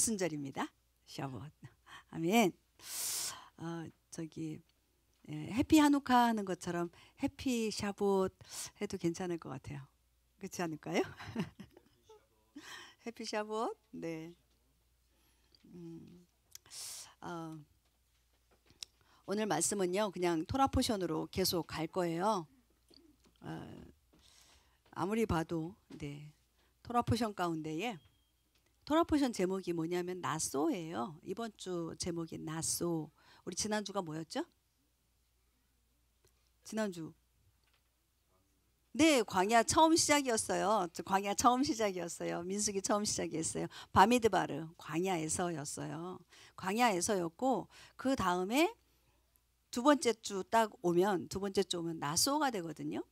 오순절입니다. 샤봇. 아멘. 어, 저기 예, 해피 한우카 하는 것처럼 해피 샤봇 해도 괜찮을 것 같아요. 그렇지 않을까요? 해피 샤봇. 네. 음, 어, 오늘 말씀은요 그냥 토라 포션으로 계속 갈 거예요. 어, 아무리 봐도 네 토라 포션 가운데에 토라포션 제목이 뭐냐면 나소예요. 이번 주 제목이 나소. 우리 지난주가 뭐였죠? 지난주. 네, 광야 처음 시작이었어요. 광야 처음 시작이었어요. 민숙이 처음 시작이었어요. 바미드바르 광야에서였어요. 광야에서였고 그 다음에 두 번째 주 딱 오면 두 번째 주 오면 나소가 되거든요.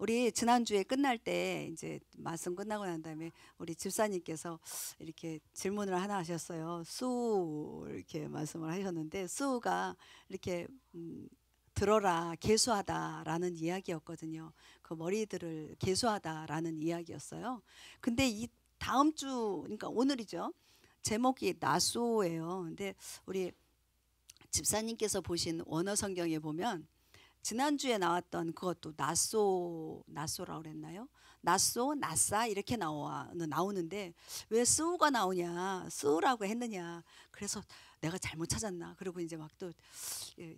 우리 지난주에 끝날 때 이제 말씀 끝나고 난 다음에 우리 집사님께서 이렇게 질문을 하나 하셨어요. 수 이렇게 말씀을 하셨는데 수가 이렇게 음, 들어라 개수하다라는 이야기였거든요. 그 머리들을 개수하다라는 이야기였어요. 근데 이 다음 주 그러니까 오늘이죠. 제목이 나소예요. 근데 우리 집사님께서 보신 원어 성경에 보면 지난주에 나왔던 그것도 나소 나소라고 그랬나요? 나소 나싸 이렇게 나와 나오는데 왜 쓰우가 나오냐 쓰우라고 했느냐 그래서 내가 잘못 찾았나 그리고 이제 막또 예,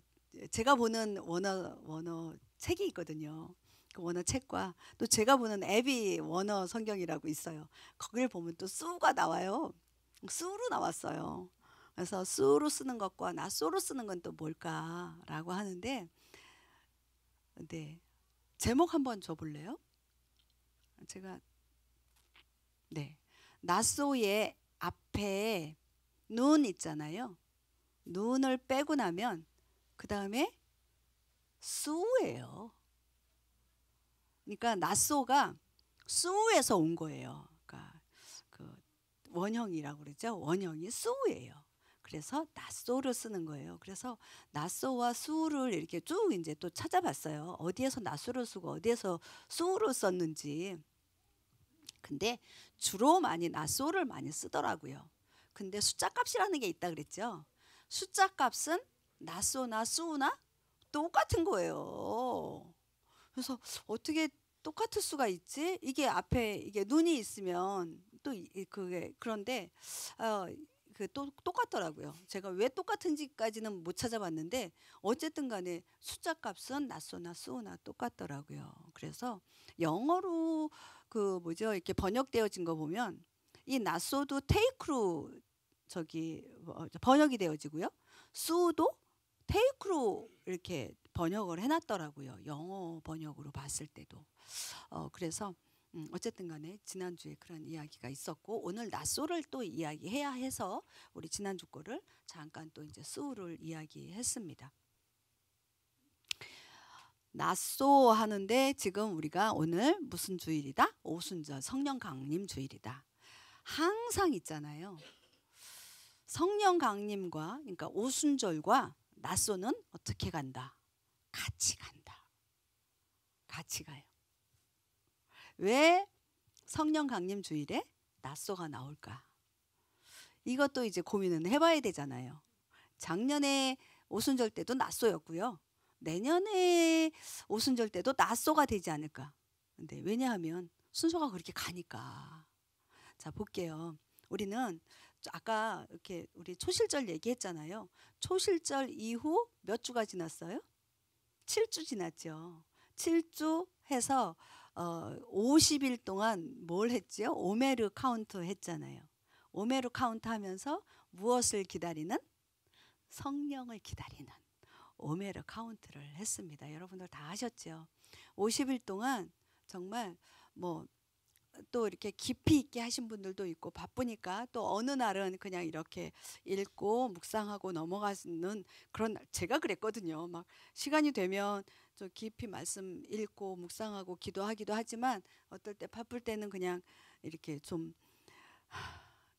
제가 보는 원어 원어 책이 있거든요. 그 원어 책과 또 제가 보는 앱이 원어 성경이라고 있어요. 거기를 보면 또 쓰우가 나와요. 쓰우로 나왔어요. 그래서 쓰우로 쓰는 것과 나소로 쓰는 건 또 뭘까라고 하는데 네. 제목 한번 줘 볼래요? 제가 네. 나소의 앞에 눈 있잖아요. 눈을 빼고 나면 그다음에 수예요. 그러니까 나소가 수에서 온 거예요. 그러니까 그 원형이라고 그러죠. 원형이 수예요. 그래서 낫소를 쓰는 거예요. 그래서 나소와 수를 이렇게 쭉 이제 또 찾아봤어요. 어디에서 나소를 쓰고 어디에서 수를 썼는지. 근데 주로 많이 나소를 많이 쓰더라고요. 근데 숫자 값이라는 게 있다 그랬죠. 숫자 값은 나소나 수나 똑같은 거예요. 그래서 어떻게 똑같을 수가 있지? 이게 앞에 이게 눈이 있으면 또 그게 그런데 어, 그또 똑같더라고요. 제가 왜 똑같은지까지는 못 찾아봤는데 어쨌든 간에 숫자 값은 낫소나 쓰나 똑같더라고요. 그래서 영어로 그 뭐죠 이렇게 번역되어진 거 보면 이 낫소도 테이크로 저기 뭐, 번역이 되어지고요. 쓰도 테이크로 이렇게 번역을 해놨더라고요. 영어 번역으로 봤을 때도. 어, 그래서 음, 어쨌든 간에 지난주에 그런 이야기가 있었고 오늘 낮소를 또 이야기해야 해서 우리 지난주 거를 잠깐 또 이제 수우를 이야기했습니다. 낮소 하는데 지금 우리가 오늘 무슨 주일이다? 오순절 성령 강림 주일이다. 항상 있잖아요. 성령 강림과 그러니까 오순절과 낮소는 어떻게 간다? 같이 간다. 같이 가요. 왜 성령 강림 주일에 낯소가 나올까? 이것도 이제 고민은 해봐야 되잖아요. 작년에 오순절 때도 낯소였고요. 내년에 오순절 때도 낯소가 되지 않을까. 근데 왜냐하면 순서가 그렇게 가니까. 자, 볼게요. 우리는 아까 이렇게 우리 초실절 얘기했잖아요. 초실절 이후 몇 주가 지났어요? 7주 지났죠. 7주 해서 어, 50일 동안 뭘 했지요? 오메르 카운트 했잖아요. 오메르 카운트 하면서 무엇을 기다리는? 성령을 기다리는 오메르 카운트를 했습니다. 여러분들 다 하셨죠? 50일 동안 정말 뭐또 이렇게 깊이 있게 하신 분들도 있고 바쁘니까 또 어느 날은 그냥 이렇게 읽고 묵상하고 넘어가는 그런 제가 그랬거든요. 막 시간이 되면 좀 깊이 말씀 읽고 묵상하고 기도하기도 하지만 어떨 때 바쁠 때는 그냥 이렇게 좀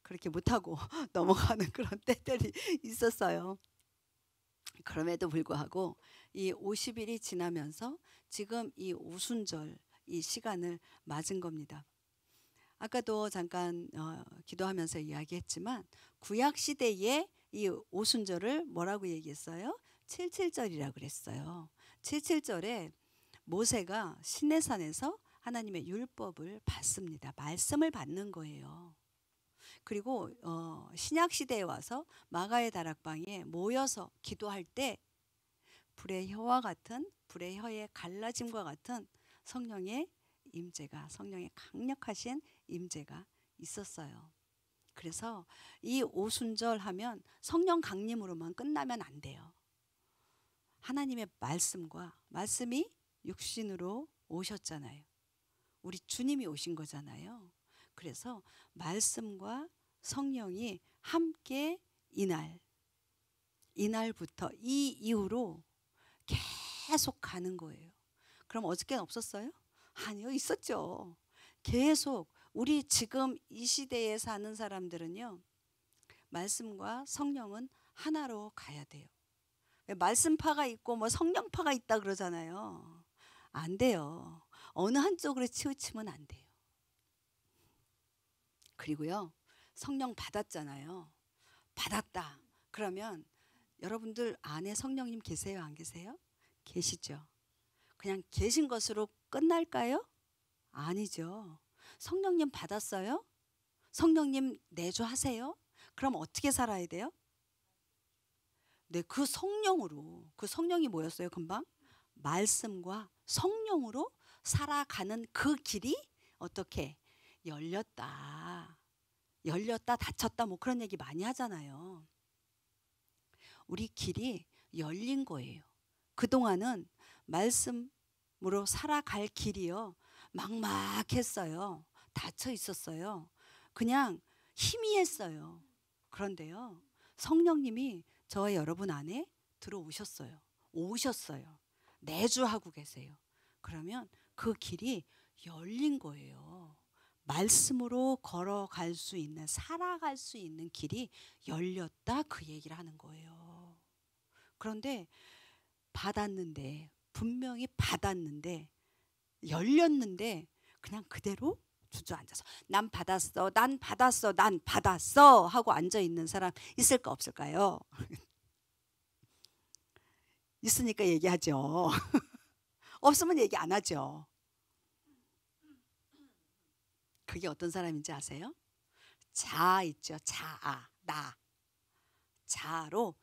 그렇게 못하고 넘어가는 그런 때들이 있었어요. 그럼에도 불구하고 이 50일이 지나면서 지금 이 오순절 이 시간을 맞은 겁니다. 아까도 잠깐 어, 기도하면서 이야기했지만 구약 시대에 이 오순절을 뭐라고 얘기했어요? 77절이라고 그랬어요. 77절에 모세가 시내산에서 하나님의 율법을 받습니다. 말씀을 받는 거예요. 그리고 어, 신약 시대에 와서 마가의 다락방에 모여서 기도할 때 불의 혀와 같은 불의 혀의 갈라짐과 같은 성령의 임재가 성령의 강력하신 임재가 있었어요. 그래서 이 오순절 하면 성령 강림으로만 끝나면 안 돼요. 하나님의 말씀과 말씀이 육신으로 오셨잖아요. 우리 주님이 오신 거잖아요. 그래서 말씀과 성령이 함께 이날 이날부터 이 이후로 계속 가는 거예요. 그럼 어저께는 없었어요? 아니요, 있었죠. 계속 우리 지금 이 시대에 사는 사람들은요. 말씀과 성령은 하나로 가야 돼요. 말씀파가 있고 뭐 성령파가 있다 그러잖아요. 안 돼요. 어느 한쪽으로 치우치면 안 돼요. 그리고요. 성령 받았잖아요. 받았다. 그러면 여러분들 안에 성령님 계세요? 안 계세요? 계시죠. 그냥 계신 것으로 끝날까요? 아니죠. 성령님 받았어요? 성령님 내주하세요? 그럼 어떻게 살아야 돼요? 네, 그 성령으로 그 성령이 뭐였어요? 금방 말씀과 성령으로 살아가는 그 길이 어떻게 열렸다. 열렸다 닫혔다 뭐 그런 얘기 많이 하잖아요. 우리 길이 열린 거예요. 그동안은 말씀으로 살아갈 길이요. 막막했어요. 닫혀 있었어요. 그냥 희미했어요. 그런데요. 성령님이 저와 여러분 안에 들어오셨어요. 오셨어요. 내주하고 계세요. 그러면 그 길이 열린 거예요. 말씀으로 걸어갈 수 있는, 살아갈 수 있는 길이 열렸다 그 얘기를 하는 거예요. 그런데 받았는데, 분명히 받았는데, 열렸는데, 그냥 그대로 주저앉아서 난 받았어, 난 받았어, 난 받았어 하고 앉아 있는 사람 있을까 없을까요? 있으니까 얘기하죠. 없으면 얘기 안 하죠. 그게 어떤 사람인지 아세요? 자 있죠. 자아, 나. 자로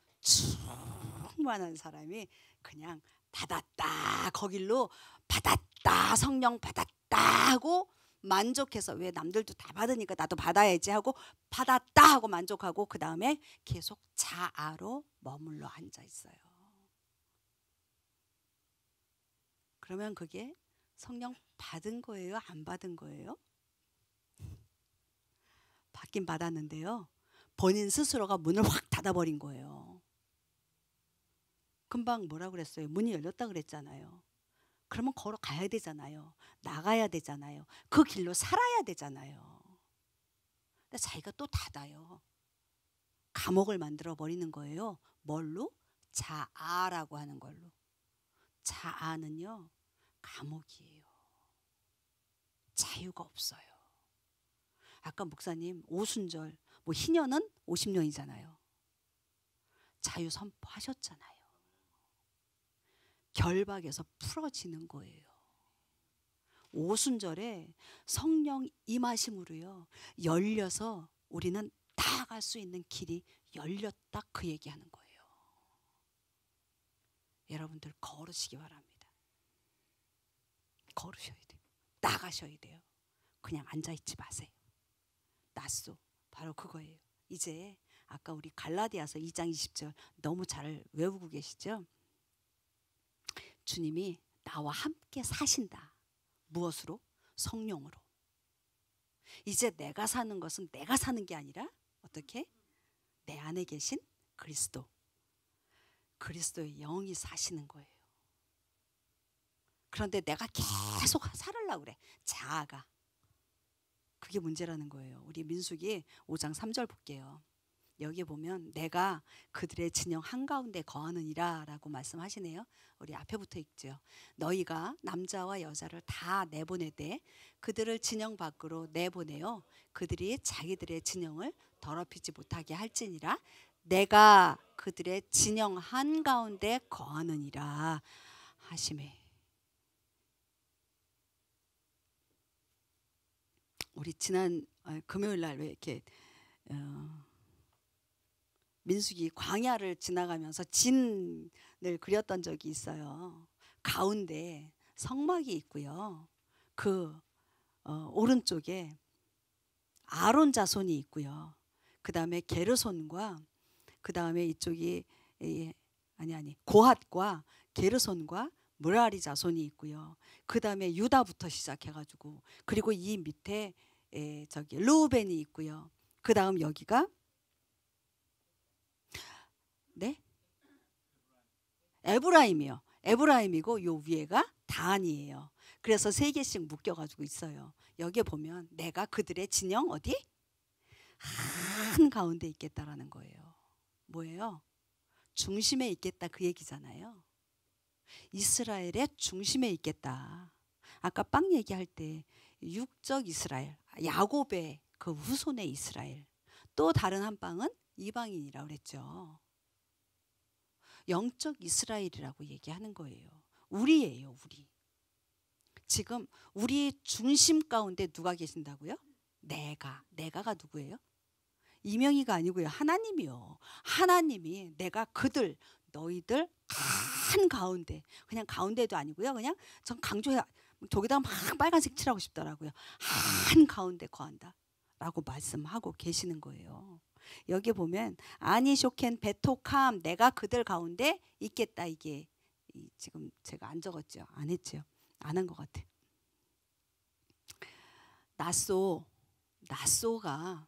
충만한 사람이 그냥 받았다. 거길로 받았다. 성령 받았다 하고 만족해서 왜 남들도 다 받으니까 나도 받아야지 하고 받았다 하고 만족하고 그 다음에 계속 자아로 머물러 앉아 있어요. 그러면 그게 성령 받은 거예요? 안 받은 거예요? 받긴 받았는데요. 본인 스스로가 문을 확 닫아버린 거예요. 금방 뭐라 그랬어요? 문이 열렸다 그랬잖아요. 그러면 걸어가야 되잖아요. 나가야 되잖아요. 그 길로 살아야 되잖아요. 근데 자기가 또 닫아요. 감옥을 만들어 버리는 거예요. 뭘로? 자아라고 하는 걸로. 자아는요. 감옥이에요. 자유가 없어요. 아까 목사님 오순절 뭐 희년은 50년이잖아요. 자유 선포하셨잖아요. 결박에서 풀어지는 거예요. 오순절에 성령 임하심으로요. 열려서 우리는 다 갈 수 있는 길이 열렸다 그 얘기하는 거예요. 여러분들 걸으시기 바랍니다. 걸으셔야 돼요. 나가셔야 돼요. 그냥 앉아 있지 마세요. 낯소 바로 그거예요. 이제 아까 우리 갈라디아서 2장 20절 너무 잘 외우고 계시죠? 주님이 나와 함께 사신다. 무엇으로? 성령으로. 이제 내가 사는 것은 내가 사는 게 아니라 어떻게? 내 안에 계신 그리스도. 그리스도의 영이 사시는 거예요. 그런데 내가 계속 살으려고 그래. 자아가. 그게 문제라는 거예요. 우리 민숙이 5장 3절 볼게요. 여기에 보면 내가 그들의 진영 한가운데 거하느니라라고 말씀하시네요. 우리 앞에 붙어 있죠. 너희가 남자와 여자를 다 내보내되 그들을 진영 밖으로 내보내어 그들이 자기들의 진영을 더럽히지 못하게 할지니라 내가 그들의 진영 한가운데 거하느니라 하심에 우리 지난 아, 금요일 날 왜 이렇게 어, 민숙이 광야를 지나가면서 진을 그렸던 적이 있어요. 가운데 성막이 있고요. 그 어, 오른쪽에 아론 자손이 있고요. 그 다음에 게르손과 그 다음에 이쪽이 예, 아니 아니 고핫과 게르손과 무라리 자손이 있고요. 그 다음에 유다부터 시작해가지고 그리고 이 밑에 예, 저기 르벤이 있고요. 그 다음 여기가 네? 에브라임이요. 에브라임이고 요 위에가 단이에요. 그래서 세 개씩 묶여 가지고 있어요. 여기에 보면 내가 그들의 진영 어디? 한 가운데 있겠다라는 거예요. 뭐예요? 중심에 있겠다 그 얘기잖아요. 이스라엘의 중심에 있겠다. 아까 빵 얘기할 때 육적 이스라엘, 야곱의 그 후손의 이스라엘. 또 다른 한 빵은 이방인이라고 그랬죠. 영적 이스라엘이라고 얘기하는 거예요. 우리예요, 우리. 지금 우리의 중심 가운데 누가 계신다고요? 내가. 내가가 누구예요? 이명이가 아니고요. 하나님이요. 하나님이 내가 그들 너희들 한 가운데 그냥 가운데도 아니고요. 그냥 전 강조해 저기다가 막 빨간색 칠하고 싶더라고요. 한 가운데 거한다라고 말씀하고 계시는 거예요. 여기 보면 아니 쇼켄 베토캄 내가 그들 가운데 있겠다 이게 지금 제가 안 적었죠. 안 했죠. 안한 것 같아. 나소 나소가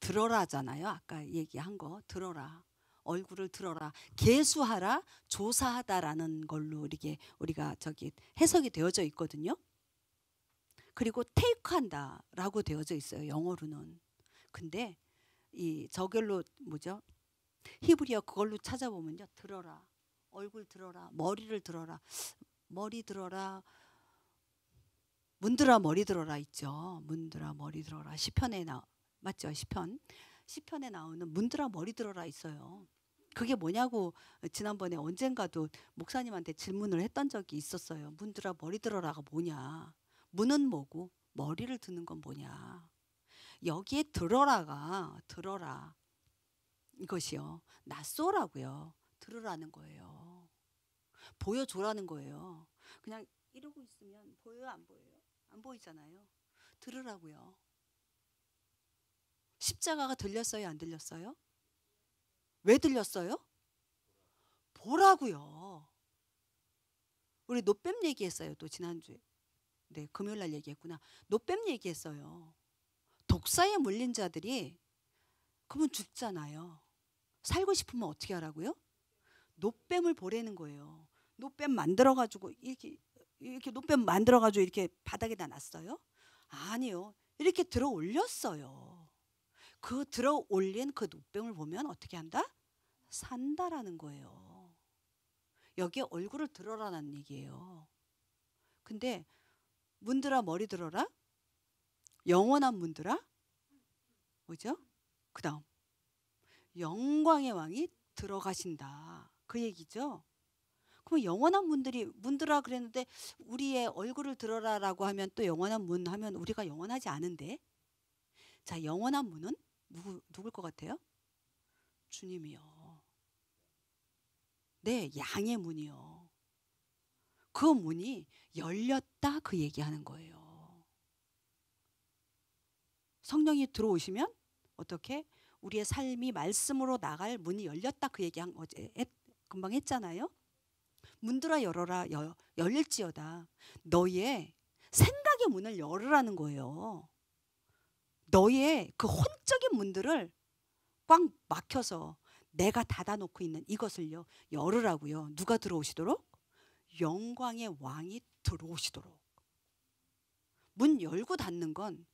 들어라잖아요. 아까 얘기한 거 들어라. 얼굴을 들어라. 개수하라. 조사하다라는 걸로 이게 우리가 저기 해석이 되어져 있거든요. 그리고 테이크한다라고 되어져 있어요. 영어로는. 근데 이 저결로 뭐죠? 히브리어 그걸로 찾아보면요. 들어라. 얼굴 들어라. 머리를 들어라. 머리 들어라. 문드라 머리 들어라 있죠. 문드라 머리 들어라. 시편에 나 맞죠? 시편. 시편에 나오는 문드라 머리 들어라 있어요. 그게 뭐냐고 지난번에 언젠가도 목사님한테 질문을 했던 적이 있었어요. 문드라 머리 들어라가 뭐냐? 문은 뭐고 머리를 드는 건 뭐냐? 여기에 들어라가 들어라 이것이요. 낯소라고요. 들으라는 거예요. 보여줘라는 거예요. 그냥 이러고 있으면 보여요 안 보여요? 안 보이잖아요. 들으라고요. 십자가가 들렸어요 안 들렸어요? 왜 들렸어요? 보라고요. 우리 노뱀 얘기했어요 또 지난주에. 네 금요일날 얘기했구나. 노뱀 얘기했어요. 독사에 물린 자들이 그러면 죽잖아요. 살고 싶으면 어떻게 하라고요? 노뱀을 보내는 거예요. 노뱀 만들어 가지고 이렇게 이렇게 노뱀 만들어 가지고 이렇게 바닥에다 놨어요? 아니요. 이렇게 들어 올렸어요. 그 들어 올린 그 노뱀을 보면 어떻게 한다? 산다라는 거예요. 여기에 얼굴을 들어라라는 얘기예요. 근데 문들아 머리 들어라. 영원한 문들아 뭐죠? 그 다음 영광의 왕이 들어가신다 그 얘기죠. 그럼 영원한 문들이 문들아 그랬는데 우리의 얼굴을 들어라라고 하면 또 영원한 문 하면 우리가 영원하지 않은데 자 영원한 문은 누구 누굴 것 같아요? 주님이요. 네 양의 문이요. 그 문이 열렸다 그 얘기하는 거예요. 성령이 들어오시면 어떻게 우리의 삶이 말씀으로 나갈 문이 열렸다 그 얘기 한 어제 금방 했잖아요. 문들아 열어라 여, 열릴지어다 너희의 생각의 문을 열으라는 거예요. 너희의 그 혼적인 문들을 꽉 막혀서 내가 닫아놓고 있는 이것을요 열으라고요. 누가 들어오시도록 영광의 왕이 들어오시도록 문 열고 닫는 건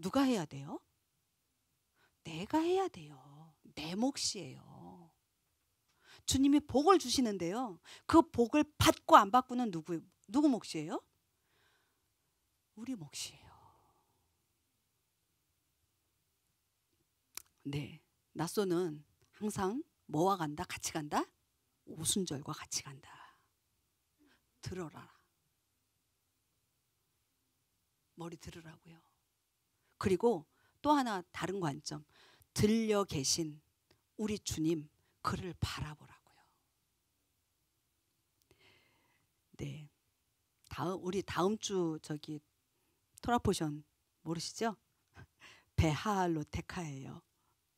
누가 해야 돼요? 내가 해야 돼요. 내 몫이에요. 주님이 복을 주시는데요. 그 복을 받고 안 받고는 누구 누구 몫이에요? 우리 몫이에요. 네. 낯소는 항상 뭐와 간다? 같이 간다? 오순절과 같이 간다. 들어라. 머리 들으라고요. 그리고 또 하나 다른 관점. 들려 계신 우리 주님 그를 바라보라고요. 네. 다음 우리 다음 주 저기 토라포션 모르시죠? 베하알로테카예요.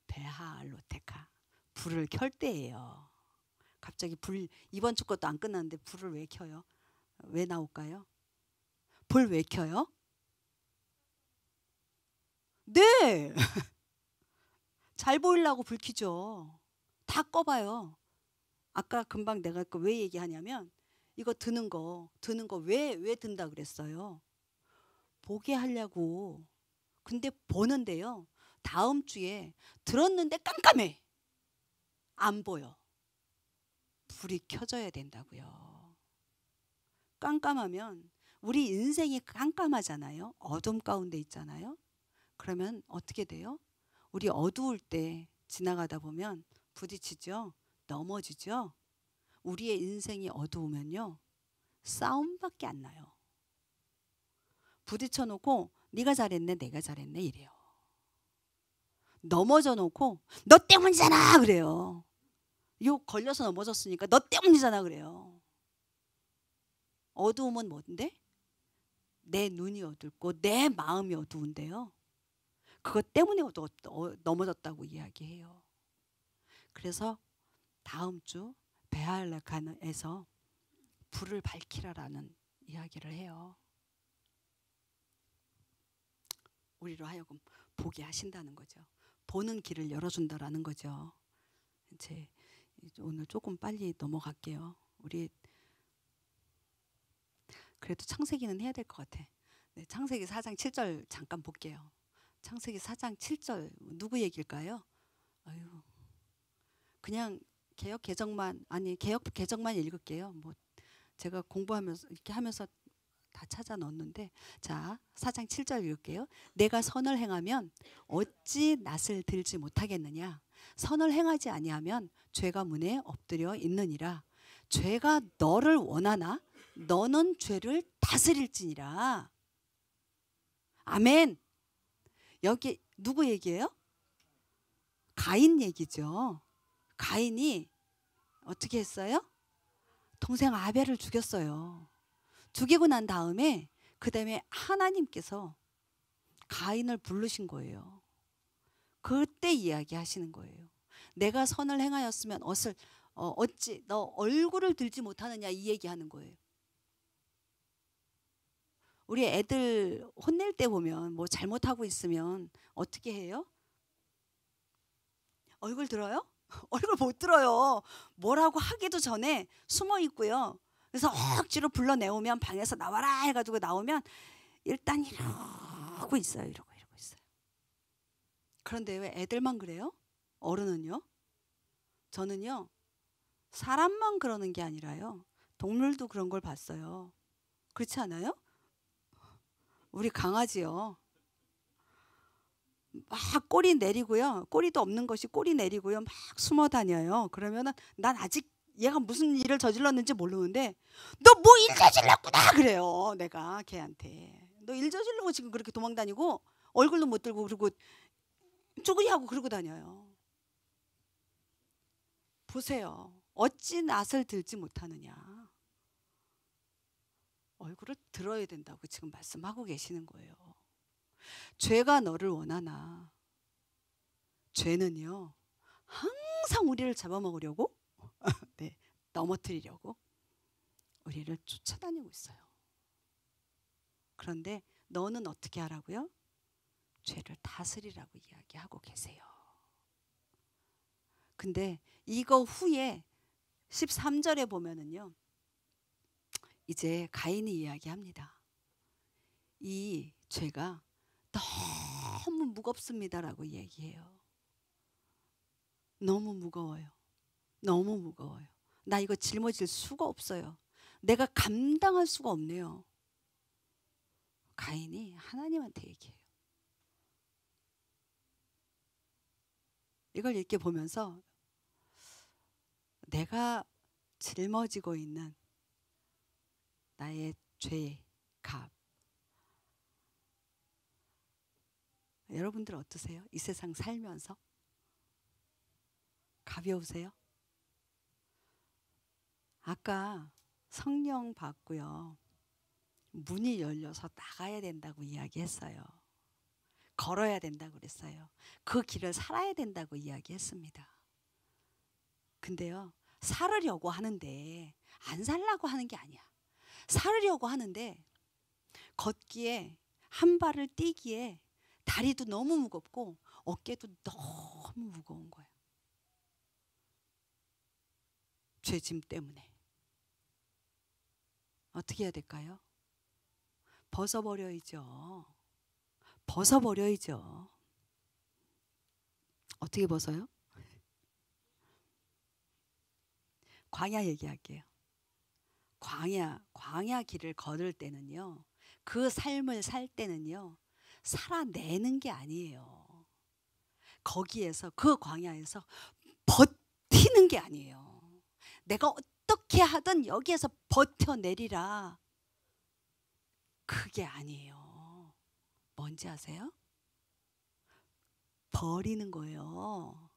베하알로테카. 불을 켤 때예요. 갑자기 불 이번 주 것도 안 끝났는데 불을 왜 켜요? 왜 나올까요? 불 왜 켜요? 네. 잘 보이려고 불 켜죠. 다 꺼봐요. 아까 금방 내가 그 왜 얘기하냐면 이거 드는 거 드는 거 왜 왜 든다 그랬어요. 보게 하려고. 근데 보는데요. 다음 주에 들었는데 깜깜해. 안 보여. 불이 켜져야 된다고요. 깜깜하면 우리 인생이 깜깜하잖아요. 어둠 가운데 있잖아요. 그러면 어떻게 돼요? 우리 어두울 때 지나가다 보면 부딪히죠. 넘어지죠. 우리의 인생이 어두우면요. 싸움밖에 안 나요. 부딪혀 놓고 네가 잘했네 내가 잘했네 이래요. 넘어져 놓고 너 때문이잖아 그래요. 요 걸려서 넘어졌으니까 너 때문이잖아 그래요. 어두움은 뭔데? 내 눈이 어둡고 내 마음이 어두운데요. 그것 때문에 어, 어, 넘어졌다고 이야기해요. 그래서 다음 주 베알라간에서 불을 밝히라라는 이야기를 해요. 우리로 하여금 보게 하신다는 거죠. 보는 길을 열어준다라는 거죠. 이제 오늘 조금 빨리 넘어갈게요. 우리 그래도 창세기는 해야 될 것 같아. 네, 창세기 4장 7절 잠깐 볼게요. 창세기 4장 7절 누구 얘길까요 아유. 그냥 개혁 개정만 아니 개혁 개정만 읽을게요. 뭐 제가 공부하면서 이렇게 하면서 다 찾아 넣었는데 자 4장 7절 읽을게요. 내가 선을 행하면 어찌 낯을 들지 못하겠느냐. 선을 행하지 아니하면 죄가 문에 엎드려 있느니라. 죄가 너를 원하나 너는 죄를 다스릴지니라. 아멘. 여기 누구 얘기예요? 가인 얘기죠. 가인이 어떻게 했어요? 동생 아벨을 죽였어요. 죽이고 난 다음에 그 다음에 하나님께서 가인을 부르신 거예요. 그때 이야기하시는 거예요. 내가 선을 행하였으면 어슬 어, 어찌 너 얼굴을 들지 못하느냐 이 얘기하는 거예요. 우리 애들 혼낼 때 보면 뭐 잘못하고 있으면 어떻게 해요? 얼굴 들어요? 얼굴 못 들어요. 뭐라고 하기도 전에 숨어 있고요. 그래서 억지로 불러내오면 방에서 나와라 해가지고 나오면 일단 이러고 있어요. 이러고 이러고 있어요. 그런데 왜 애들만 그래요? 어른은요? 저는요. 사람만 그러는 게 아니라요. 동물도 그런 걸 봤어요. 그렇지 않아요? 우리 강아지요. 막 꼬리 내리고요. 꼬리도 없는 것이 꼬리 내리고요. 막 숨어 다녀요. 그러면은 난 아직 얘가 무슨 일을 저질렀는지 모르는데 너 뭐 일 저질렀구나 그래요. 내가 걔한테 너 일 저질르고 지금 그렇게 도망 다니고 얼굴도 못 들고 그리고 쪼그리 하고 그러고 다녀요. 보세요. 어찌 낯을 들지 못하느냐. 얼굴을 들어야 된다고 지금 말씀하고 계시는 거예요. 죄가 너를 원하나? 죄는요, 항상 우리를 잡아먹으려고, 네, 넘어뜨리려고 우리를 쫓아다니고 있어요. 그런데 너는 어떻게 하라고요? 죄를 다스리라고 이야기하고 계세요. 근데 이거 후에 13절에 보면은요. 이제 가인이 이야기합니다. 이 죄가 너무 무겁습니다라고 얘기해요. 너무 무거워요. 너무 무거워요. 나 이거 짊어질 수가 없어요. 내가 감당할 수가 없네요. 가인이 하나님한테 얘기해요. 이걸 이렇게 보면서 내가 짊어지고 있는 나의 죄값. 여러분들 어떠세요? 이 세상 살면서 가벼우세요? 아까 성령 받고요. 문이 열려서 나가야 된다고 이야기했어요. 걸어야 된다고 그랬어요. 그 길을 살아야 된다고 이야기했습니다. 근데요. 살으려고 하는데 안 살라고 하는 게 아니야. 살으려고 하는데 걷기에 한 발을 뛰기에 다리도 너무 무겁고 어깨도 너무 무거운 거예요 죄짐 때문에. 어떻게 해야 될까요? 벗어버려야죠. 벗어버려야죠. 어떻게 벗어요? 광야 얘기할게요. 광야, 광야 길을 걸을 때는요. 그 삶을 살 때는요. 살아내는 게 아니에요. 거기에서 그 광야에서 버티는 게 아니에요. 내가 어떻게 하든 여기에서 버텨내리라. 그게 아니에요. 뭔지 아세요? 버리는 거예요.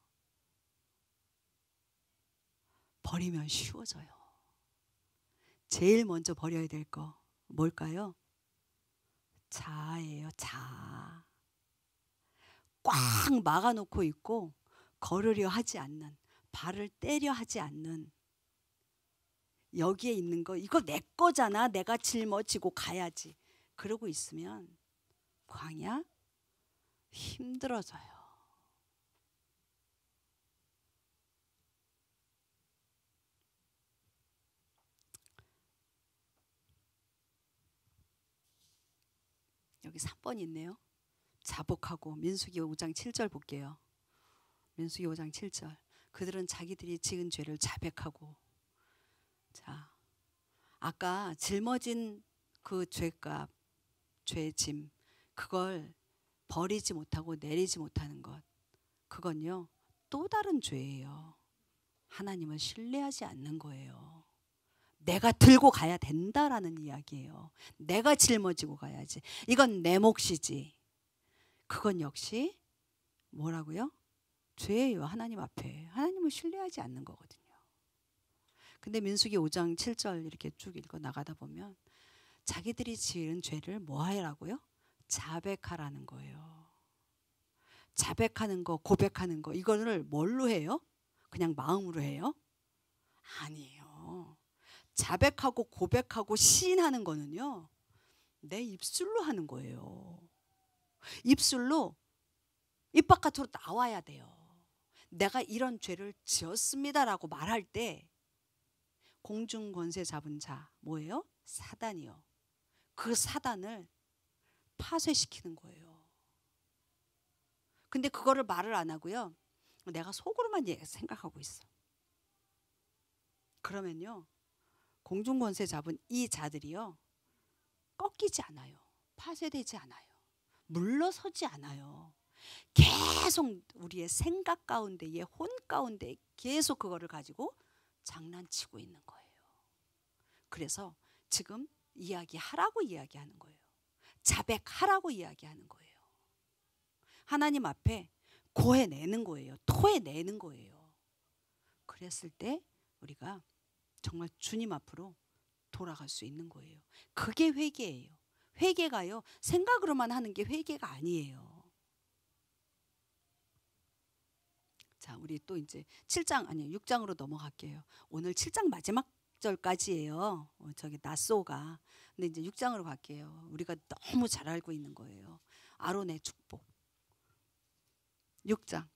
버리면 쉬워져요. 제일 먼저 버려야 될 거 뭘까요? 자예요자꽉 막아놓고 있고 걸으려 하지 않는 발을 때려 하지 않는 여기에 있는 거 이거 내 거잖아. 내가 짊어지고 가야지. 그러고 있으면 광야 힘들어져요. 여기 3번 있네요. 자복하고 민수기 5장 7절 볼게요. 민수기 5장 7절. 그들은 자기들이 지은 죄를 자백하고 자 아까 짊어진 그 죄값 죄짐 그걸 버리지 못하고 내리지 못하는 것 그건요 또 다른 죄예요 하나님을 신뢰하지 않는 거예요 내가 들고 가야 된다라는 이야기예요. 내가 짊어지고 가야지. 이건 내 몫이지. 그건 역시 뭐라고요? 죄예요. 하나님 앞에. 하나님을 신뢰하지 않는 거거든요. 근데 민숙이 5장 7절 이렇게 쭉 읽어 나가다 보면 자기들이 지은 죄를 뭐하라고요? 자백하라는 거예요. 자백하는 거, 고백하는 거 이거를 뭘로 해요? 그냥 마음으로 해요? 아니에요. 자백하고 고백하고 시인하는 거는요. 내 입술로 하는 거예요. 입술로 입 바깥으로 나와야 돼요. 내가 이런 죄를 지었습니다라고 말할 때 공중 권세 잡은 자 뭐예요? 사단이요. 그 사단을 파쇄시키는 거예요. 근데 그거를 말을 안 하고요. 내가 속으로만 예, 생각하고 있어. 그러면요. 공중 권세 잡은 이 자들이요. 꺾이지 않아요. 파쇄되지 않아요. 물러서지 않아요. 계속 우리의 생각 가운데에 혼 가운데 계속 그거를 가지고 장난치고 있는 거예요. 그래서 지금 이야기하라고 이야기하는 거예요. 자백하라고 이야기하는 거예요. 하나님 앞에 고해내는 거예요. 토해내는 거예요. 그랬을 때 우리가 정말 주님 앞으로 돌아갈 수 있는 거예요. 그게 회개예요. 회개가요. 생각으로만 하는 게 회개가 아니에요. 자, 우리 또 이제 7장 아니요. 6장으로 넘어갈게요. 오늘 7장 마지막 절까지예요. 어, 저기 낫소가. 근데 이제 6장으로 갈게요. 우리가 너무 잘 알고 있는 거예요. 아론의 축복. 6장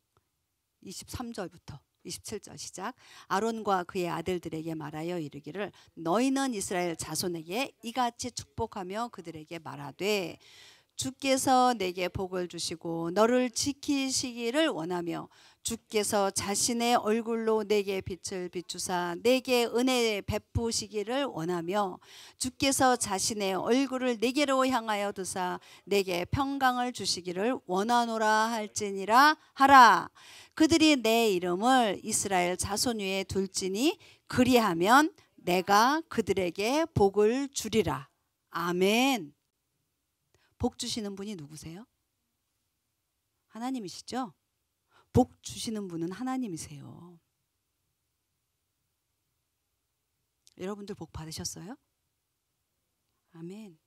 23절부터 27절 시작 아론과 그의 아들들에게 말하여 이르기를 너희는 이스라엘 자손에게 이같이 축복하며 그들에게 말하되 주께서 내게 복을 주시고 너를 지키시기를 원하며 주께서 자신의 얼굴로 내게 빛을 비추사 내게 은혜 베푸시기를 원하며 주께서 자신의 얼굴을 내게로 향하여 두사 내게 평강을 주시기를 원하노라 할지니라 하라 그들이 내 이름을 이스라엘 자손 위에 둘지니 그리하면 내가 그들에게 복을 주리라 아멘 복 주시는 분이 누구세요? 하나님이시죠? 복 주시는 분은 하나님이세요. 여러분들 복 받으셨어요? 아멘.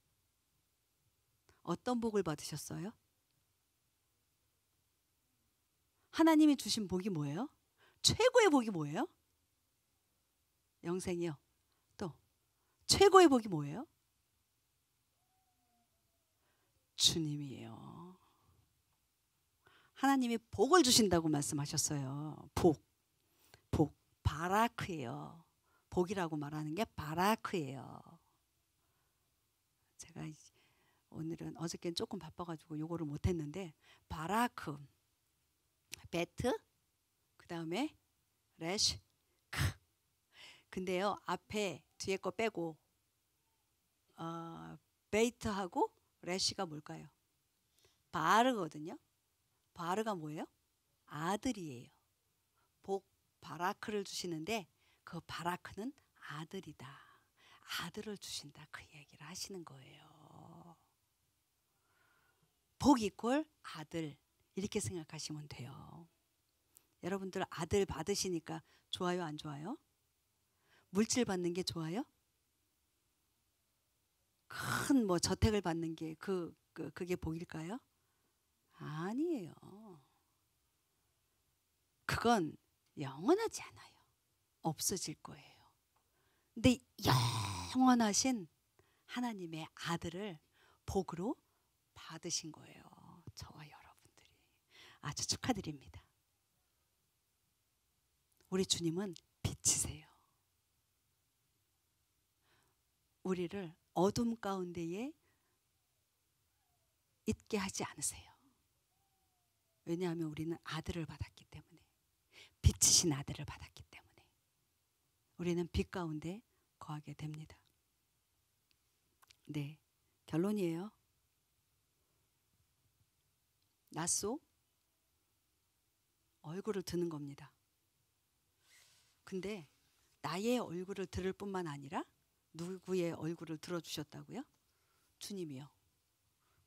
어떤 복을 받으셨어요? 하나님이 주신 복이 뭐예요? 최고의 복이 뭐예요? 영생이요. 또 최고의 복이 뭐예요? 주님이에요. 하나님이 복을 주신다고 말씀하셨어요. 복. 복. 바라크예요. 복이라고 말하는 게 바라크예요. 제가 오늘은 어저께는 조금 바빠가지고 요거를 못했는데 바라크, 베트, 그 다음에 레시, 크. 근데요 앞에 뒤에 거 빼고 어, 베이트하고 레시가 뭘까요? 바르거든요. 바르가 뭐예요? 아들이에요. 복 바라크를 주시는데 그 바라크는 아들이다. 아들을 주신다. 그 얘기를 하시는 거예요. 복 이꼴 아들 이렇게 생각하시면 돼요. 여러분들 아들 받으시니까 좋아요 안 좋아요? 물질 받는 게 좋아요? 큰뭐 저택을 받는 게 그 그, 그게 복일까요? 아니에요. 그건 영원하지 않아요. 없어질 거예요. 근데 영원하신 하나님의 아들을 복으로 받으신 거예요. 저와 여러분들이 아주 축하드립니다. 우리 주님은 빛이세요. 우리를 어둠 가운데에 있게 하지 않으세요. 왜냐하면 우리는 아들을 받았기 때문에 빛이신 아들을 받았기 때문에 우리는 빛 가운데 거하게 됩니다. 네, 결론이에요. 낯소 얼굴을 드는 겁니다. 근데 나의 얼굴을 들을 뿐만 아니라 누구의 얼굴을 들어주셨다고요? 주님이요.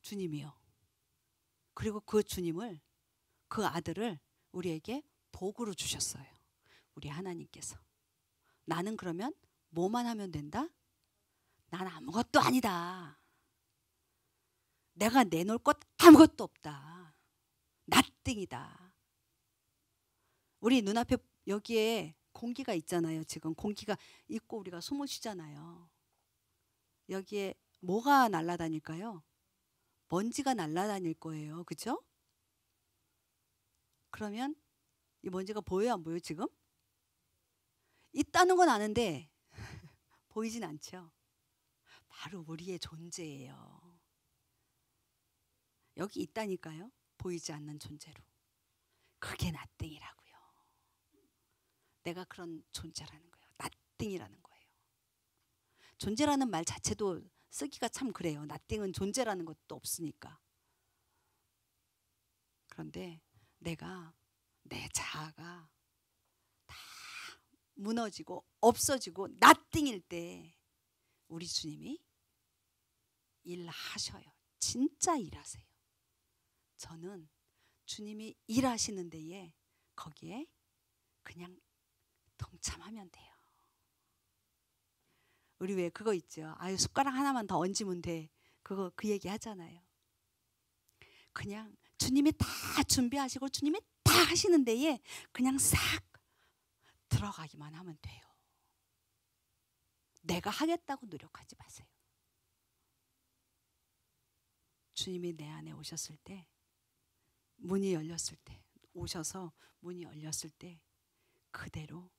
주님이요. 그리고 그 주님을 그 아들을 우리에게 복으로 주셨어요. 우리 하나님께서. 나는 그러면 뭐만 하면 된다? 난 아무것도 아니다. 내가 내놓을 것 아무것도 없다. 나띵이다. 우리 눈앞에 여기에 공기가 있잖아요. 지금 공기가 있고 우리가 숨을 쉬잖아요. 여기에 뭐가 날아다닐까요? 먼지가 날아다닐 거예요. 그죠? 그러면 이 먼지가 보여요? 안 보여요? 지금? 있다는 건 아는데 보이진 않죠. 바로 우리의 존재예요. 여기 있다니까요. 보이지 않는 존재로. 그게 나땡이라고요. 내가 그런 존재라는 거예요. 나띵이라는 거예요. 존재라는 말 자체도 쓰기가 참 그래요. 나띵은 존재라는 것도 없으니까. 그런데 내가 내 자아가 다 무너지고 없어지고 나띵일 때 우리 주님이 일하셔요. 진짜 일하세요. 저는 주님이 일하시는 데에 거기에 그냥 동참하면 돼요. 우리 왜 그거 있죠? 아유 숟가락 하나만 더 얹으면 돼. 그거 그 얘기 하잖아요. 그냥 주님이 다 준비하시고 주님이 다 하시는 데에 그냥 싹 들어가기만 하면 돼요. 내가 하겠다고 노력하지 마세요. 주님이 내 안에 오셨을 때 문이 열렸을 때 오셔서 문이 열렸을 때 그대로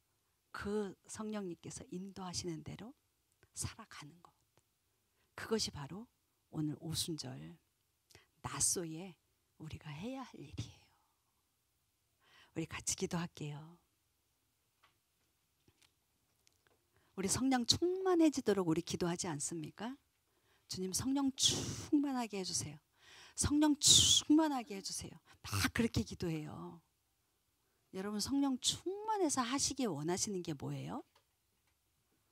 그 성령님께서 인도하시는 대로 살아가는 것. 그것이 바로 오늘 오순절 낮소에 우리가 해야 할 일이에요. 우리 같이 기도할게요. 우리 성령 충만해지도록 우리 기도하지 않습니까? 주님 성령 충만하게 해주세요. 성령 충만하게 해주세요. 막 그렇게 기도해요. 여러분 성령 충만해서 하시기 원하시는 게 뭐예요?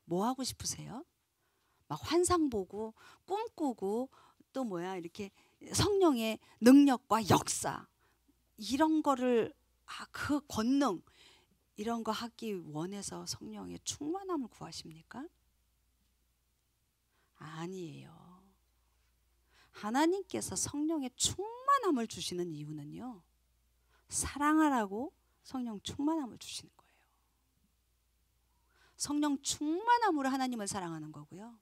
뭐 하고 싶으세요? 막 환상 보고 꿈꾸고 또 뭐야 이렇게 성령의 능력과 역사 이런 거를 아, 그 권능 이런 거 하기 원해서 성령의 충만함을 구하십니까? 아니에요. 하나님께서 성령의 충만함을 주시는 이유는요. 사랑하라고 성령 충만함을 주시는 거예요. 성령 충만함으로 하나님을 사랑하는 거고요.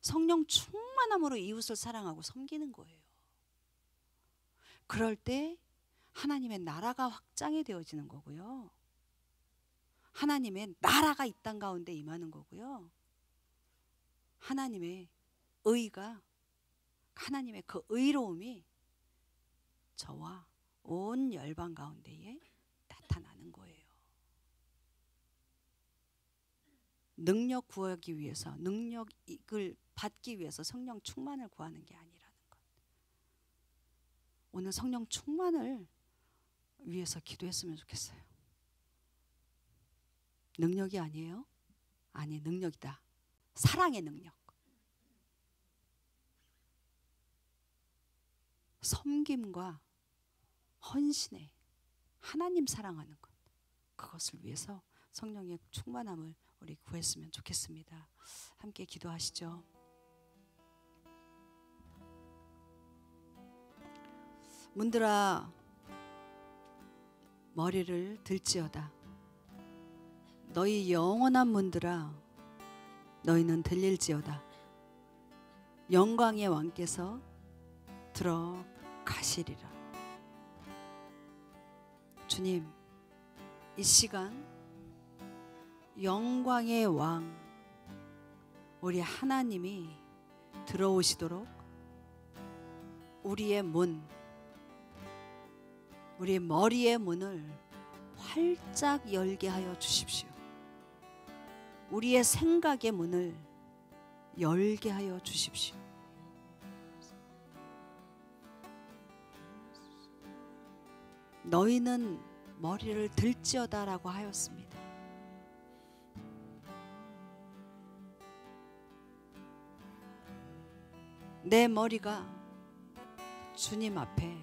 성령 충만함으로 이웃을 사랑하고 섬기는 거예요. 그럴 때 하나님의 나라가 확장이 되어지는 거고요. 하나님의 나라가 이 땅 가운데 임하는 거고요. 하나님의 의가 하나님의 그 의로움이 저와 온 열방 가운데에 능력 구하기 위해서 능력을 받기 위해서 성령 충만을 구하는 게 아니라는 것. 오늘 성령 충만을 위해서 기도했으면 좋겠어요. 능력이 아니에요? 아니, 능력이다. 사랑의 능력. 섬김과 헌신에 하나님 사랑하는 것. 그것을 위해서 성령의 충만함을 우리 구했으면 좋겠습니다. 함께 기도하시죠. 문들아 머리를 들지어다 너희 영원한 문들아 너희는 들릴지어다 영광의 왕께서 들어가시리라 주님 이 시간 영광의 왕, 우리 하나님이 들어오시도록 우리의 문, 우리 머리의 문을 활짝 열게 하여 주십시오. 우리의 생각의 문을 열게 하여 주십시오. 너희는 머리를 들지어다라고 하였습니다. 내 머리가 주님 앞에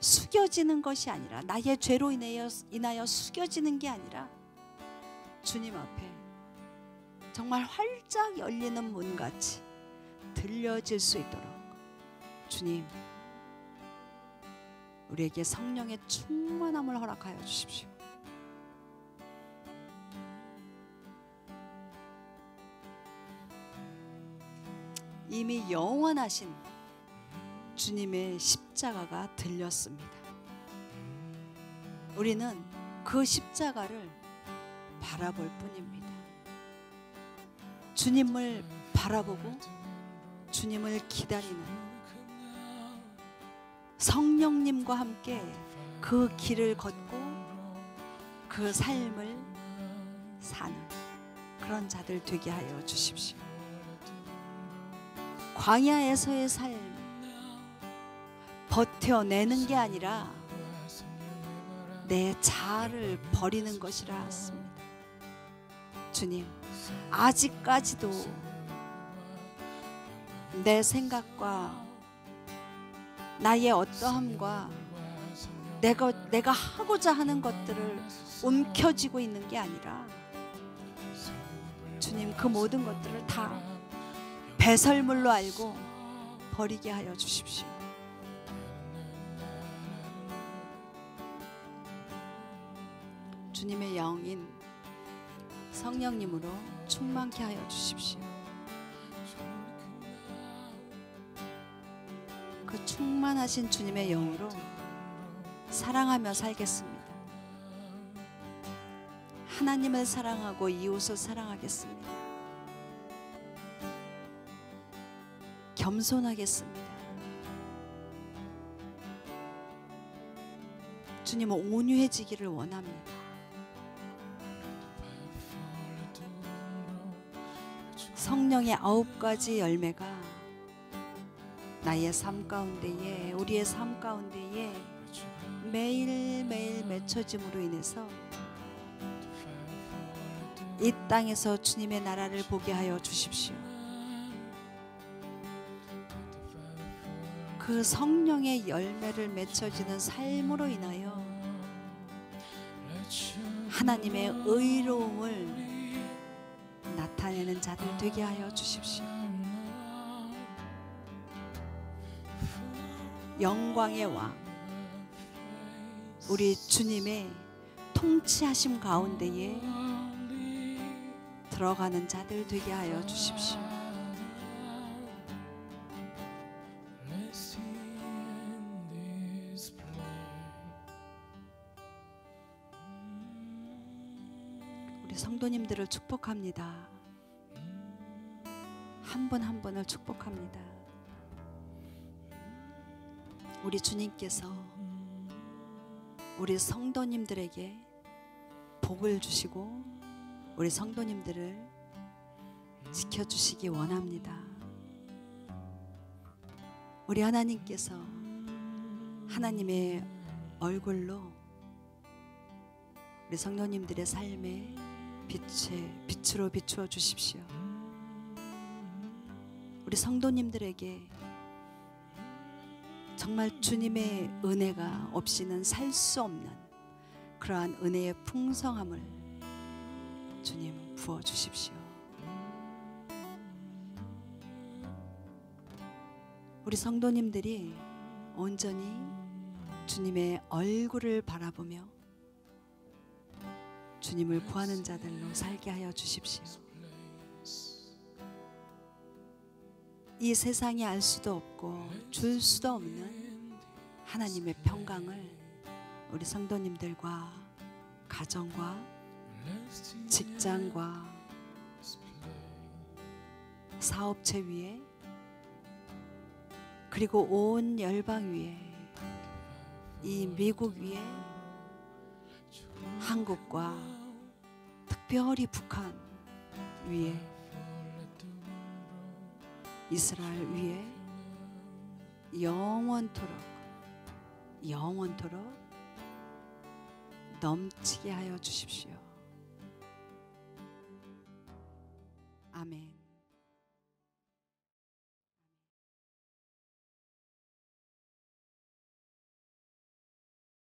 숙여지는 것이 아니라 나의 죄로 인하여, 인하여 숙여지는 게 아니라 주님 앞에 정말 활짝 열리는 문같이 들려질 수 있도록 주님 우리에게 성령의 충만함을 허락하여 주십시오. 이미 영원하신 주님의 십자가가 들렸습니다. 우리는 그 십자가를 바라볼 뿐입니다. 주님을 바라보고 주님을 기다리는 성령님과 함께 그 길을 걷고 그 삶을 사는 그런 자들 되게 하여 주십시오. 광야에서의 삶 버텨내는 게 아니라 내 자아를 버리는 것이라 했습니다. 주님, 아직까지도 내 생각과 나의 어떠함과 내가, 내가 하고자 하는 것들을 움켜쥐고 있는 게 아니라 주님 그 모든 것들을 다 배설물로 알고 버리게 하여 주십시오. 주님의 영인 성령님으로 충만케 하여 주십시오. 그 충만하신 주님의 영으로 사랑하며 살겠습니다. 하나님을 사랑하고 이웃을 사랑하겠습니다. 겸손하겠습니다. 주님 온유해지기를 원합니다. 성령의 아홉 가지 열매가 나의 삶 가운데에 우리의 삶 가운데에 매일매일 맺혀짐으로 인해서 이 땅에서 주님의 나라를 보게 하여 주십시오. 그 성령의 열매를 맺혀지는 삶으로 인하여 하나님의 의로움을 나타내는 자들 되게 하여 주십시오. 영광의 왕, 우리 주님의 통치하심 가운데에 들어가는 자들 되게 하여 주십시오. 성도님들을 축복합니다. 한 분한 한 분을 축복합니다. 우리 주님께서 우리 성도님들에게 복을 주시고 우리 성도님들을 지켜주시기 원합니다. 우리 하나님께서 하나님의 얼굴로 우리 성도님들의 삶에 빛에 빛으로 비추어 주십시오. 우리 성도님들에게 정말 주님의 은혜가 없이는 살 수 없는 그러한 은혜의 풍성함을 주님 부어 주십시오. 우리 성도님들이 온전히 주님의 얼굴을 바라보며 주님을 구하는 자들로 살게 하여 주십시오. 이 세상이 알 수도 없고 줄 수도 없는 하나님의 평강을 우리 성도님들과 가정과 직장과 사업체 위에 그리고 온 열방 위에 이 미국 위에 한국과 특별히 북한 위에 이스라엘 위에 영원토록 영원토록 넘치게 하여 주십시오. 아멘.